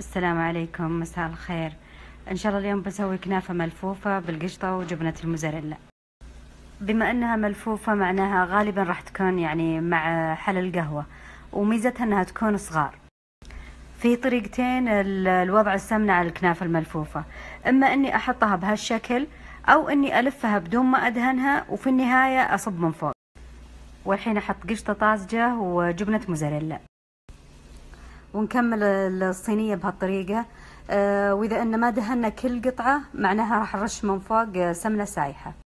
السلام عليكم مساء الخير ان شاء الله اليوم بسوي كنافة ملفوفة بالقشطة وجبنة الموزاريلا بما انها ملفوفة معناها غالبا راح تكون يعني مع حل القهوة وميزتها انها تكون صغار في طريقتين الوضع السمنة على الكنافة الملفوفة اما اني احطها بهالشكل او اني الفها بدون ما ادهنها وفي النهاية اصب من فوق والحين احط قشطة طازجة وجبنة موزاريلا ونكمل الصينية بهالطريقة آه، واذا ان ما دهنا كل قطعة معناها راح نرش من فوق آه، سمنة سايحة